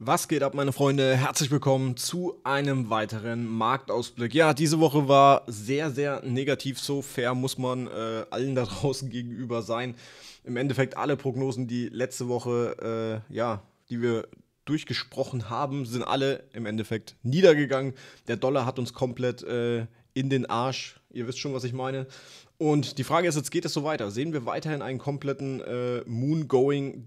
Was geht ab, meine Freunde? Herzlich willkommen zu einem weiteren Marktausblick. Ja, diese Woche war sehr, sehr negativ. So fair muss man äh, allen da draußen gegenüber sein. Im Endeffekt alle Prognosen, die letzte Woche, äh, ja, die wir durchgesprochen haben, sind alle im Endeffekt niedergegangen. Der Dollar hat uns komplett äh, in den Arsch. Ihr wisst schon, was ich meine. Und die Frage ist jetzt, geht es so weiter? Sehen wir weiterhin einen kompletten äh, moon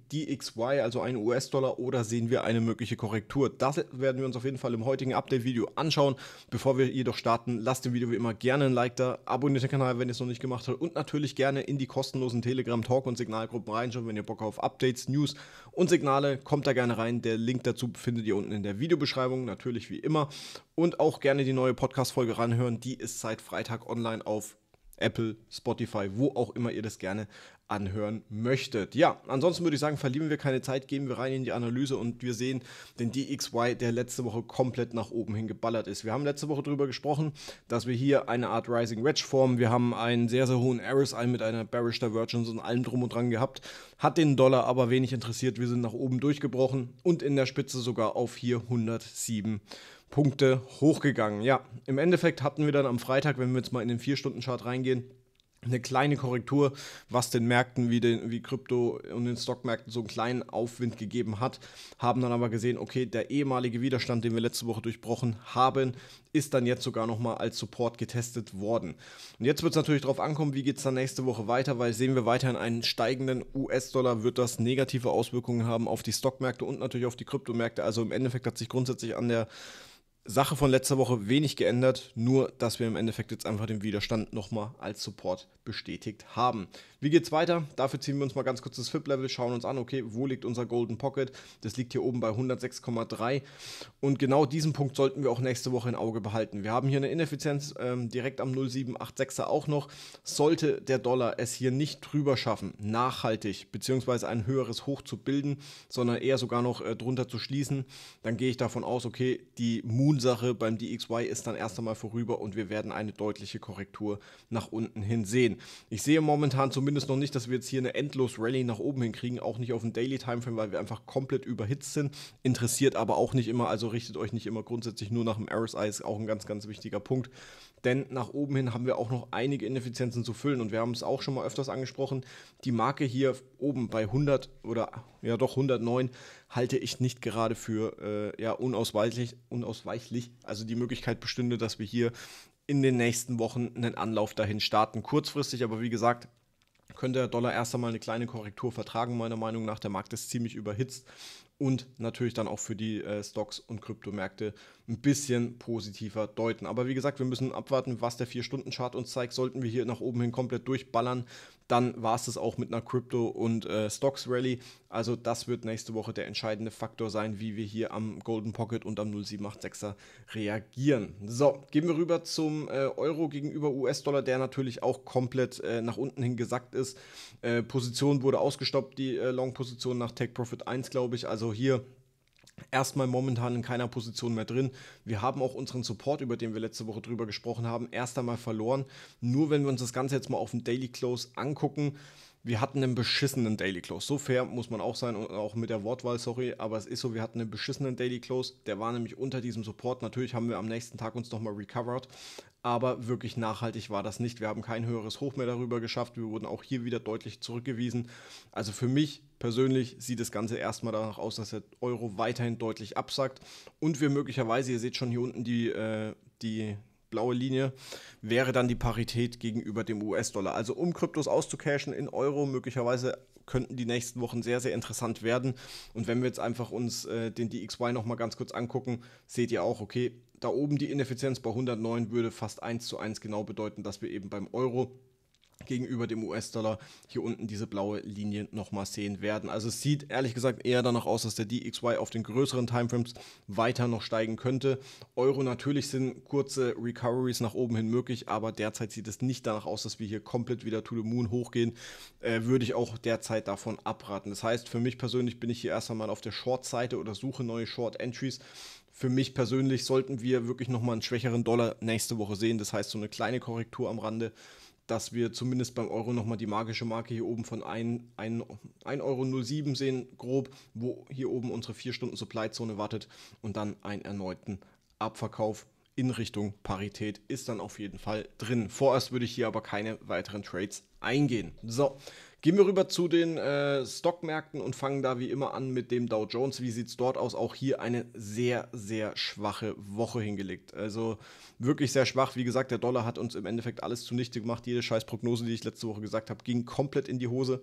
DXY, also einen US-Dollar, oder sehen wir eine mögliche Korrektur? Das werden wir uns auf jeden Fall im heutigen Update-Video anschauen. Bevor wir jedoch starten, lasst dem Video wie immer gerne ein Like da, abonniert den Kanal, wenn ihr es noch nicht gemacht habt und natürlich gerne in die kostenlosen Telegram-Talk- und Signalgruppen reinschauen, wenn ihr Bock auf Updates, News und Signale, kommt da gerne rein. Der Link dazu findet ihr unten in der Videobeschreibung, natürlich wie immer. Und auch gerne die neue Podcast-Folge ranhören, die ist seit Freitag online auf Apple, Spotify, wo auch immer ihr das gerne anhören möchtet. Ja, ansonsten würde ich sagen, verlieren wir keine Zeit, gehen wir rein in die Analyse und wir sehen den DXY, der letzte Woche komplett nach oben hin geballert ist. Wir haben letzte Woche darüber gesprochen, dass wir hier eine Art Rising Wedge formen. Wir haben einen sehr, sehr hohen Eris ein mit einer Bearish Divergence und allem drum und dran gehabt. Hat den Dollar aber wenig interessiert. Wir sind nach oben durchgebrochen und in der Spitze sogar auf hier 107 Punkte hochgegangen. Ja, im Endeffekt hatten wir dann am Freitag, wenn wir jetzt mal in den 4-Stunden-Chart reingehen, eine kleine Korrektur, was den Märkten wie, den, wie Krypto und den Stockmärkten so einen kleinen Aufwind gegeben hat, haben dann aber gesehen, okay, der ehemalige Widerstand, den wir letzte Woche durchbrochen haben, ist dann jetzt sogar nochmal als Support getestet worden. Und jetzt wird es natürlich darauf ankommen, wie geht es dann nächste Woche weiter, weil sehen wir weiterhin einen steigenden US-Dollar, wird das negative Auswirkungen haben auf die Stockmärkte und natürlich auf die Kryptomärkte. Also im Endeffekt hat sich grundsätzlich an der Sache von letzter Woche wenig geändert, nur dass wir im Endeffekt jetzt einfach den Widerstand nochmal als Support bestätigt haben. Wie geht's weiter? Dafür ziehen wir uns mal ganz kurz das FIP-Level, schauen uns an, okay, wo liegt unser Golden Pocket? Das liegt hier oben bei 106,3 und genau diesen Punkt sollten wir auch nächste Woche im Auge behalten. Wir haben hier eine Ineffizienz ähm, direkt am 0786er auch noch. Sollte der Dollar es hier nicht drüber schaffen, nachhaltig bzw. ein höheres Hoch zu bilden, sondern eher sogar noch äh, drunter zu schließen, dann gehe ich davon aus, okay, die Moon Formsache beim DXY ist dann erst einmal vorüber und wir werden eine deutliche Korrektur nach unten hin sehen. Ich sehe momentan zumindest noch nicht, dass wir jetzt hier eine endlos Rallye nach oben hinkriegen, auch nicht auf dem Daily Timeframe, weil wir einfach komplett überhitzt sind. Interessiert aber auch nicht immer, also richtet euch nicht immer grundsätzlich nur nach dem RSI, ist auch ein ganz, ganz wichtiger Punkt. Denn nach oben hin haben wir auch noch einige Ineffizienzen zu füllen. Und wir haben es auch schon mal öfters angesprochen. Die Marke hier oben bei 100 oder ja doch 109 halte ich nicht gerade für äh, ja, unausweichlich, unausweichlich. Also die Möglichkeit bestünde, dass wir hier in den nächsten Wochen einen Anlauf dahin starten. Kurzfristig, aber wie gesagt, könnte der Dollar erst einmal eine kleine Korrektur vertragen, meiner Meinung nach. Der Markt ist ziemlich überhitzt und natürlich dann auch für die äh, Stocks und Kryptomärkte ein bisschen positiver deuten. Aber wie gesagt, wir müssen abwarten, was der 4-Stunden-Chart uns zeigt. Sollten wir hier nach oben hin komplett durchballern, dann war es das auch mit einer Crypto- und äh, Stocks-Rally. Also das wird nächste Woche der entscheidende Faktor sein, wie wir hier am Golden Pocket und am 0786er reagieren. So, gehen wir rüber zum äh, Euro gegenüber US-Dollar, der natürlich auch komplett äh, nach unten hin gesackt ist. Äh, Position wurde ausgestoppt, die äh, Long-Position nach Take Profit 1, glaube ich. Also hier erstmal momentan in keiner Position mehr drin. Wir haben auch unseren Support, über den wir letzte Woche drüber gesprochen haben, erst einmal verloren. Nur wenn wir uns das Ganze jetzt mal auf dem Daily Close angucken, wir hatten einen beschissenen Daily Close. So fair muss man auch sein und auch mit der Wortwahl, sorry, aber es ist so, wir hatten einen beschissenen Daily Close. Der war nämlich unter diesem Support. Natürlich haben wir am nächsten Tag uns nochmal recovered, aber wirklich nachhaltig war das nicht. Wir haben kein höheres Hoch mehr darüber geschafft. Wir wurden auch hier wieder deutlich zurückgewiesen. Also für mich persönlich sieht das Ganze erstmal danach aus, dass der Euro weiterhin deutlich absackt und wir möglicherweise, ihr seht schon hier unten die, äh, die blaue Linie, wäre dann die Parität gegenüber dem US-Dollar. Also um Kryptos auszucashen in Euro, möglicherweise könnten die nächsten Wochen sehr, sehr interessant werden. Und wenn wir jetzt einfach uns äh, den DXY nochmal ganz kurz angucken, seht ihr auch, okay, da oben die Ineffizienz bei 109 würde fast 1 zu 1 genau bedeuten, dass wir eben beim Euro gegenüber dem US-Dollar hier unten diese blaue Linie nochmal sehen werden. Also es sieht ehrlich gesagt eher danach aus, dass der DXY auf den größeren Timeframes weiter noch steigen könnte. Euro natürlich sind kurze Recoveries nach oben hin möglich, aber derzeit sieht es nicht danach aus, dass wir hier komplett wieder to the moon hochgehen. Äh, würde ich auch derzeit davon abraten. Das heißt, für mich persönlich bin ich hier erst einmal auf der Short-Seite oder suche neue Short-Entries für mich persönlich sollten wir wirklich nochmal einen schwächeren Dollar nächste Woche sehen. Das heißt, so eine kleine Korrektur am Rande dass wir zumindest beim Euro nochmal die magische Marke hier oben von 1,07 Euro sehen, grob, wo hier oben unsere 4-Stunden-Supply-Zone wartet und dann einen erneuten Abverkauf in Richtung Parität ist dann auf jeden Fall drin. Vorerst würde ich hier aber keine weiteren Trades eingehen. So, Gehen wir rüber zu den äh, Stockmärkten und fangen da wie immer an mit dem Dow Jones. Wie sieht es dort aus? Auch hier eine sehr, sehr schwache Woche hingelegt. Also wirklich sehr schwach. Wie gesagt, der Dollar hat uns im Endeffekt alles zunichte gemacht. Jede Scheißprognose, die ich letzte Woche gesagt habe, ging komplett in die Hose.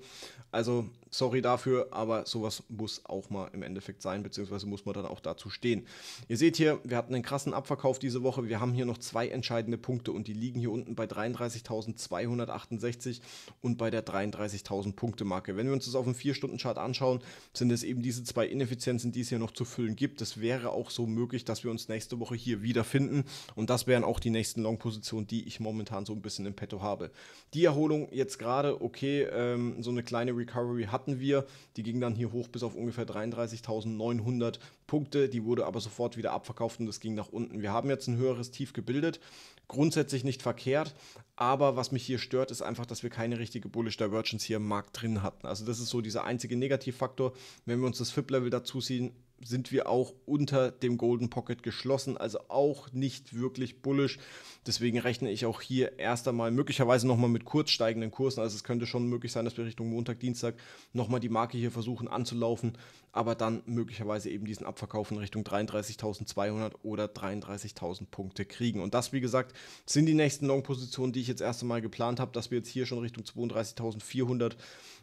Also sorry dafür, aber sowas muss auch mal im Endeffekt sein, beziehungsweise muss man dann auch dazu stehen. Ihr seht hier, wir hatten einen krassen Abverkauf diese Woche. Wir haben hier noch zwei entscheidende Punkte und die liegen hier unten bei 33.268 und bei der 33.000. 6.000-Punkte-Marke. Wenn wir uns das auf dem 4-Stunden-Chart anschauen, sind es eben diese zwei Ineffizienzen, die es hier noch zu füllen gibt. Es wäre auch so möglich, dass wir uns nächste Woche hier wiederfinden. Und das wären auch die nächsten Long-Positionen, die ich momentan so ein bisschen im Petto habe. Die Erholung jetzt gerade, okay, ähm, so eine kleine Recovery hatten wir. Die ging dann hier hoch bis auf ungefähr 33.900. Punkte, die wurde aber sofort wieder abverkauft und es ging nach unten. Wir haben jetzt ein höheres Tief gebildet, grundsätzlich nicht verkehrt, aber was mich hier stört, ist einfach, dass wir keine richtige Bullish Divergence hier im Markt drin hatten. Also das ist so dieser einzige Negativfaktor. Wenn wir uns das FIP-Level dazu ziehen, sind wir auch unter dem Golden Pocket geschlossen, also auch nicht wirklich bullisch. Deswegen rechne ich auch hier erst einmal möglicherweise nochmal mit kurz steigenden Kursen. Also es könnte schon möglich sein, dass wir Richtung Montag, Dienstag nochmal die Marke hier versuchen anzulaufen, aber dann möglicherweise eben diesen Abverkauf in Richtung 33.200 oder 33.000 Punkte kriegen. Und das, wie gesagt, sind die nächsten Long-Positionen, die ich jetzt erst einmal geplant habe, dass wir jetzt hier schon Richtung 32.400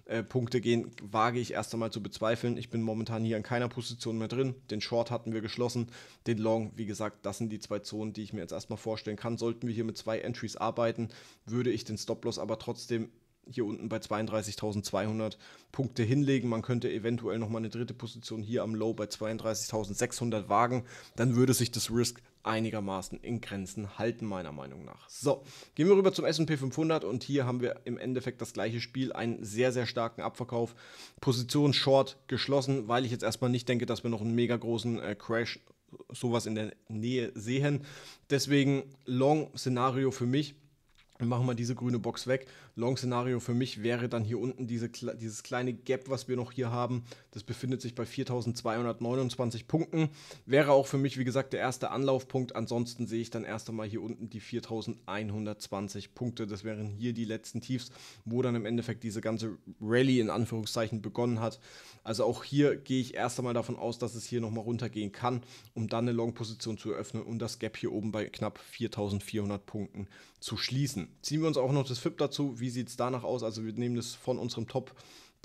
äh, Punkte gehen, wage ich erst einmal zu bezweifeln. Ich bin momentan hier an keiner Position mehr mehr drin. Den Short hatten wir geschlossen. Den Long, wie gesagt, das sind die zwei Zonen, die ich mir jetzt erstmal vorstellen kann. Sollten wir hier mit zwei Entries arbeiten, würde ich den Stop-Loss aber trotzdem hier unten bei 32.200 Punkte hinlegen. Man könnte eventuell nochmal eine dritte Position hier am Low bei 32.600 wagen. Dann würde sich das Risk einigermaßen in Grenzen halten, meiner Meinung nach. So, gehen wir rüber zum SP 500 und hier haben wir im Endeffekt das gleiche Spiel, einen sehr, sehr starken Abverkauf. Position Short geschlossen, weil ich jetzt erstmal nicht denke, dass wir noch einen mega großen äh, Crash sowas in der Nähe sehen. Deswegen Long-Szenario für mich machen wir diese grüne Box weg. Long-Szenario für mich wäre dann hier unten diese, dieses kleine Gap, was wir noch hier haben. Das befindet sich bei 4.229 Punkten. Wäre auch für mich, wie gesagt, der erste Anlaufpunkt. Ansonsten sehe ich dann erst einmal hier unten die 4.120 Punkte. Das wären hier die letzten Tiefs, wo dann im Endeffekt diese ganze Rallye in Anführungszeichen begonnen hat. Also auch hier gehe ich erst einmal davon aus, dass es hier nochmal runtergehen kann, um dann eine Long-Position zu eröffnen und das Gap hier oben bei knapp 4.400 Punkten zu schließen. Ziehen wir uns auch noch das FIP dazu. Wie sieht es danach aus? Also wir nehmen das von unserem Top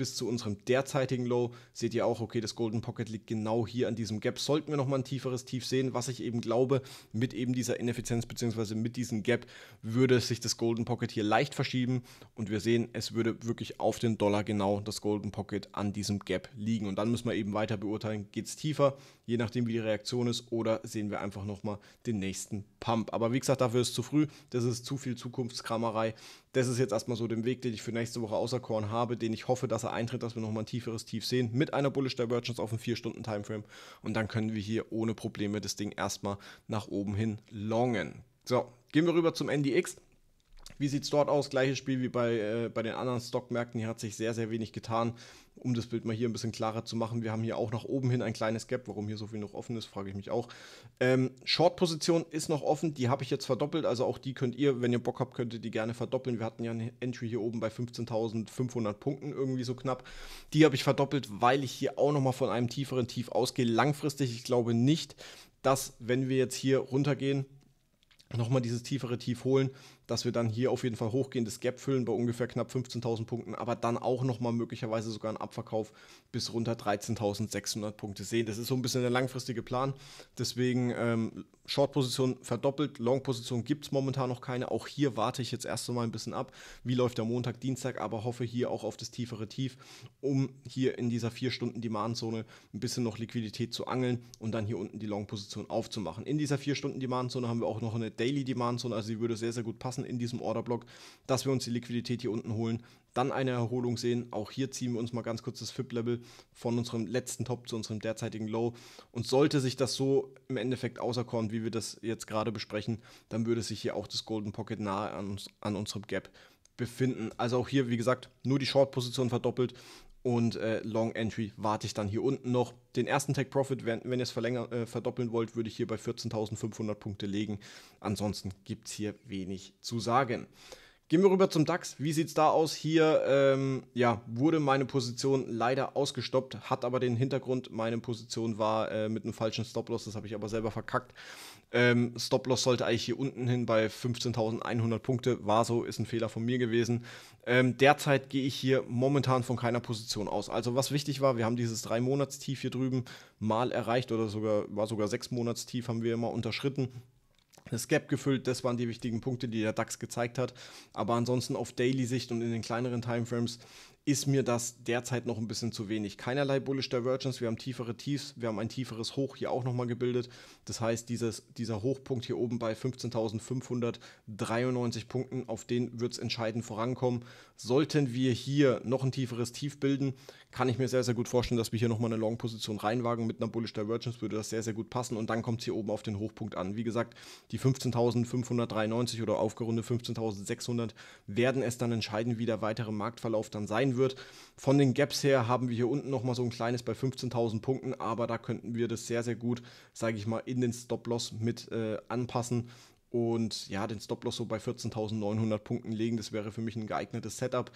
bis zu unserem derzeitigen Low seht ihr auch, okay, das Golden Pocket liegt genau hier an diesem Gap. Sollten wir nochmal ein tieferes Tief sehen, was ich eben glaube, mit eben dieser Ineffizienz bzw. mit diesem Gap würde sich das Golden Pocket hier leicht verschieben und wir sehen, es würde wirklich auf den Dollar genau das Golden Pocket an diesem Gap liegen. Und dann müssen wir eben weiter beurteilen, geht es tiefer, je nachdem wie die Reaktion ist, oder sehen wir einfach nochmal den nächsten Pump. Aber wie gesagt, dafür ist es zu früh, das ist zu viel Zukunftskramerei das ist jetzt erstmal so der Weg, den ich für nächste Woche außer Korn habe, den ich hoffe, dass er eintritt, dass wir nochmal ein tieferes Tief sehen mit einer Bullish Divergence auf einem 4-Stunden-Timeframe. Und dann können wir hier ohne Probleme das Ding erstmal nach oben hin longen. So, gehen wir rüber zum NDX. Wie sieht es dort aus? Gleiches Spiel wie bei, äh, bei den anderen Stockmärkten. Hier hat sich sehr, sehr wenig getan. Um das Bild mal hier ein bisschen klarer zu machen, wir haben hier auch nach oben hin ein kleines Gap. Warum hier so viel noch offen ist, frage ich mich auch. Ähm, Short-Position ist noch offen, die habe ich jetzt verdoppelt. Also auch die könnt ihr, wenn ihr Bock habt, könnt ihr die gerne verdoppeln. Wir hatten ja eine Entry hier oben bei 15.500 Punkten, irgendwie so knapp. Die habe ich verdoppelt, weil ich hier auch nochmal von einem tieferen Tief ausgehe. Langfristig, ich glaube nicht, dass, wenn wir jetzt hier runtergehen, nochmal dieses tiefere Tief holen, dass wir dann hier auf jeden Fall hochgehendes Gap füllen bei ungefähr knapp 15.000 Punkten, aber dann auch nochmal möglicherweise sogar einen Abverkauf bis runter 13.600 Punkte sehen. Das ist so ein bisschen der langfristige Plan. Deswegen ähm, Short-Position verdoppelt, Long-Position gibt es momentan noch keine. Auch hier warte ich jetzt erst einmal ein bisschen ab, wie läuft der Montag, Dienstag, aber hoffe hier auch auf das tiefere Tief, um hier in dieser 4-Stunden-Demand-Zone ein bisschen noch Liquidität zu angeln und dann hier unten die Long-Position aufzumachen. In dieser 4-Stunden-Demand-Zone haben wir auch noch eine Daily-Demand-Zone, also die würde sehr, sehr gut passen lassen in diesem Orderblock, dass wir uns die Liquidität hier unten holen, dann eine Erholung sehen. Auch hier ziehen wir uns mal ganz kurz das FIP-Level von unserem letzten Top zu unserem derzeitigen Low. Und sollte sich das so im Endeffekt auserkoren, wie wir das jetzt gerade besprechen, dann würde sich hier auch das Golden Pocket nahe an, uns, an unserem Gap befinden. Also auch hier, wie gesagt, nur die Short-Position verdoppelt und äh, Long Entry warte ich dann hier unten noch. Den ersten Tech Profit, wenn, wenn ihr es äh, verdoppeln wollt, würde ich hier bei 14.500 Punkte legen. Ansonsten gibt es hier wenig zu sagen. Gehen wir rüber zum DAX. Wie sieht es da aus? Hier ähm, ja, wurde meine Position leider ausgestoppt, hat aber den Hintergrund, meine Position war äh, mit einem falschen Stop-Loss, das habe ich aber selber verkackt. Ähm, Stop-Loss sollte eigentlich hier unten hin bei 15.100 Punkte. War so, ist ein Fehler von mir gewesen. Ähm, derzeit gehe ich hier momentan von keiner Position aus. Also was wichtig war, wir haben dieses drei monats tief hier drüben mal erreicht oder sogar war sogar sechs monats tief haben wir immer unterschritten das Gap gefüllt. Das waren die wichtigen Punkte, die der DAX gezeigt hat. Aber ansonsten auf Daily-Sicht und in den kleineren Timeframes ist mir das derzeit noch ein bisschen zu wenig. Keinerlei Bullish Divergence, wir haben tiefere Tiefs, wir haben ein tieferes Hoch hier auch nochmal gebildet. Das heißt, dieses, dieser Hochpunkt hier oben bei 15.593 Punkten, auf den wird es entscheidend vorankommen. Sollten wir hier noch ein tieferes Tief bilden, kann ich mir sehr, sehr gut vorstellen, dass wir hier nochmal eine Long-Position reinwagen. Mit einer Bullish Divergence würde das sehr, sehr gut passen und dann kommt es hier oben auf den Hochpunkt an. Wie gesagt, die 15.593 oder aufgerundet 15.600 werden es dann entscheiden, wie der weitere Marktverlauf dann sein wird wird. Von den Gaps her haben wir hier unten nochmal so ein kleines bei 15.000 Punkten, aber da könnten wir das sehr, sehr gut, sage ich mal, in den Stop-Loss mit äh, anpassen und ja, den Stop-Loss so bei 14.900 Punkten legen. Das wäre für mich ein geeignetes Setup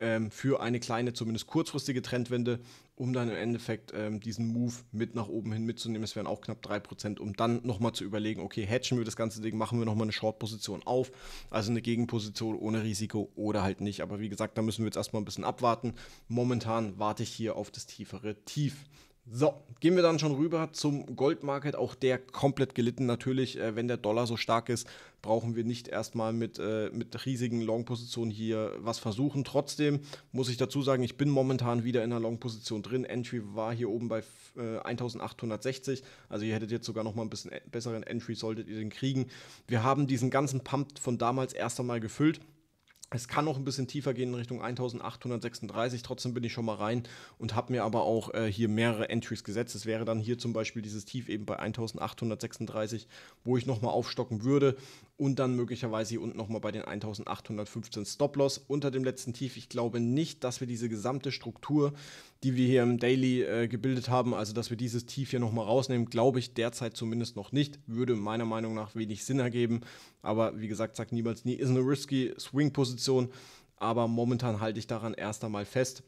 ähm, für eine kleine, zumindest kurzfristige Trendwende, um dann im Endeffekt ähm, diesen Move mit nach oben hin mitzunehmen. Es wären auch knapp 3%, um dann nochmal zu überlegen, okay, hatchen wir das ganze Ding, machen wir nochmal eine Short-Position auf, also eine Gegenposition ohne Risiko oder halt nicht. Aber wie gesagt, da müssen wir jetzt erstmal ein bisschen abwarten. Momentan warte ich hier auf das tiefere Tief. So, gehen wir dann schon rüber zum Goldmarket. Auch der komplett gelitten natürlich, äh, wenn der Dollar so stark ist, brauchen wir nicht erstmal mit, äh, mit riesigen Long-Positionen hier was versuchen. Trotzdem muss ich dazu sagen, ich bin momentan wieder in einer Long-Position drin. Entry war hier oben bei äh, 1860, also ihr hättet jetzt sogar noch mal ein bisschen äh, besseren Entry, solltet ihr den kriegen. Wir haben diesen ganzen Pump von damals erst einmal gefüllt. Es kann noch ein bisschen tiefer gehen in Richtung 1836. Trotzdem bin ich schon mal rein und habe mir aber auch äh, hier mehrere Entries gesetzt. Es wäre dann hier zum Beispiel dieses Tief eben bei 1836, wo ich nochmal aufstocken würde und dann möglicherweise hier unten nochmal bei den 1815 Stop-Loss unter dem letzten Tief. Ich glaube nicht, dass wir diese gesamte Struktur, die wir hier im Daily äh, gebildet haben, also dass wir dieses Tief hier nochmal rausnehmen, glaube ich derzeit zumindest noch nicht. Würde meiner Meinung nach wenig Sinn ergeben. Aber wie gesagt, sagt niemals nie, ist eine risky Swing-Position Position. Aber momentan halte ich daran erst einmal fest.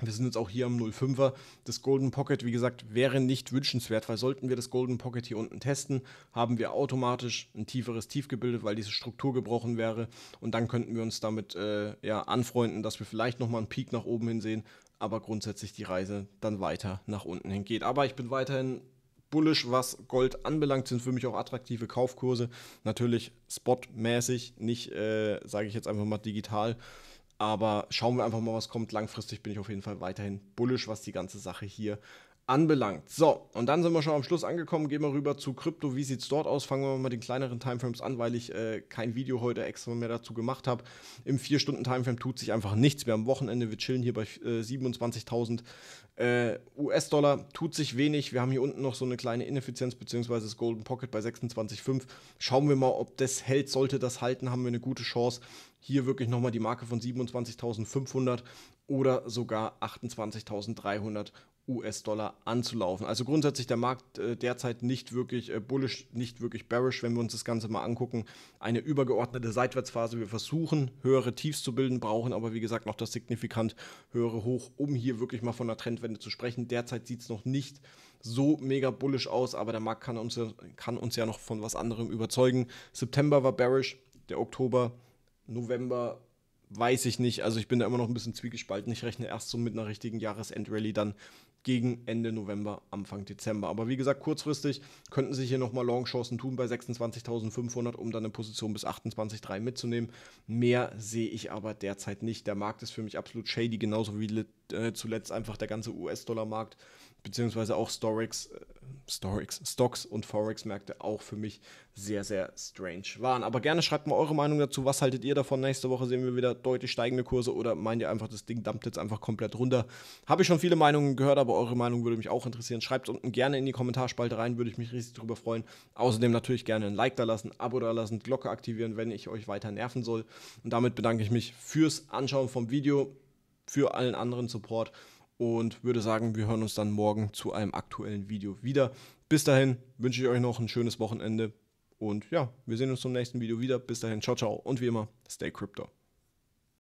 Wir sind jetzt auch hier am 05er. Das Golden Pocket, wie gesagt, wäre nicht wünschenswert, weil sollten wir das Golden Pocket hier unten testen, haben wir automatisch ein tieferes Tief gebildet, weil diese Struktur gebrochen wäre. Und dann könnten wir uns damit äh, ja, anfreunden, dass wir vielleicht nochmal einen Peak nach oben hin sehen, aber grundsätzlich die Reise dann weiter nach unten hin geht. Aber ich bin weiterhin bullisch, was Gold anbelangt, sind für mich auch attraktive Kaufkurse. Natürlich spotmäßig, nicht, äh, sage ich jetzt einfach mal digital. Aber schauen wir einfach mal, was kommt. Langfristig bin ich auf jeden Fall weiterhin bullisch, was die ganze Sache hier anbelangt. So, und dann sind wir schon am Schluss angekommen. Gehen wir rüber zu Krypto. Wie sieht es dort aus? Fangen wir mal den kleineren Timeframes an, weil ich äh, kein Video heute extra mehr dazu gemacht habe. Im 4-Stunden-Timeframe tut sich einfach nichts. Wir haben Wochenende, wir chillen hier bei äh, 27.000 äh, US-Dollar. Tut sich wenig. Wir haben hier unten noch so eine kleine Ineffizienz, beziehungsweise das Golden Pocket bei 26,5. Schauen wir mal, ob das hält. Sollte das halten, haben wir eine gute Chance. Hier wirklich nochmal die Marke von 27.500 oder sogar 28.300 US-Dollar anzulaufen. Also grundsätzlich der Markt äh, derzeit nicht wirklich äh, bullish, nicht wirklich bearish, wenn wir uns das Ganze mal angucken. Eine übergeordnete Seitwärtsphase. Wir versuchen, höhere Tiefs zu bilden, brauchen aber wie gesagt noch das signifikant höhere Hoch, um hier wirklich mal von einer Trendwende zu sprechen. Derzeit sieht es noch nicht so mega bullish aus, aber der Markt kann uns, kann uns ja noch von was anderem überzeugen. September war bearish, der Oktober, November weiß ich nicht. Also ich bin da immer noch ein bisschen zwiegespalten. Ich rechne erst so mit einer richtigen Jahresendrally dann gegen Ende November, Anfang Dezember. Aber wie gesagt, kurzfristig könnten sich hier nochmal Longchancen tun bei 26.500, um dann eine Position bis 28,3 mitzunehmen. Mehr sehe ich aber derzeit nicht. Der Markt ist für mich absolut shady, genauso wie äh, zuletzt einfach der ganze US-Dollar-Markt beziehungsweise auch Storix, äh, Storix, Stocks und Forex-Märkte auch für mich sehr, sehr strange waren. Aber gerne schreibt mal eure Meinung dazu. Was haltet ihr davon? Nächste Woche sehen wir wieder deutlich steigende Kurse oder meint ihr einfach, das Ding dumpt jetzt einfach komplett runter? Habe ich schon viele Meinungen gehört, aber eure Meinung würde mich auch interessieren. Schreibt unten gerne in die Kommentarspalte rein, würde ich mich riesig darüber freuen. Außerdem natürlich gerne ein Like da lassen, Abo da lassen, Glocke aktivieren, wenn ich euch weiter nerven soll. Und damit bedanke ich mich fürs Anschauen vom Video, für allen anderen Support und würde sagen, wir hören uns dann morgen zu einem aktuellen Video wieder. Bis dahin wünsche ich euch noch ein schönes Wochenende und ja, wir sehen uns zum nächsten Video wieder. Bis dahin, ciao, ciao und wie immer, stay crypto.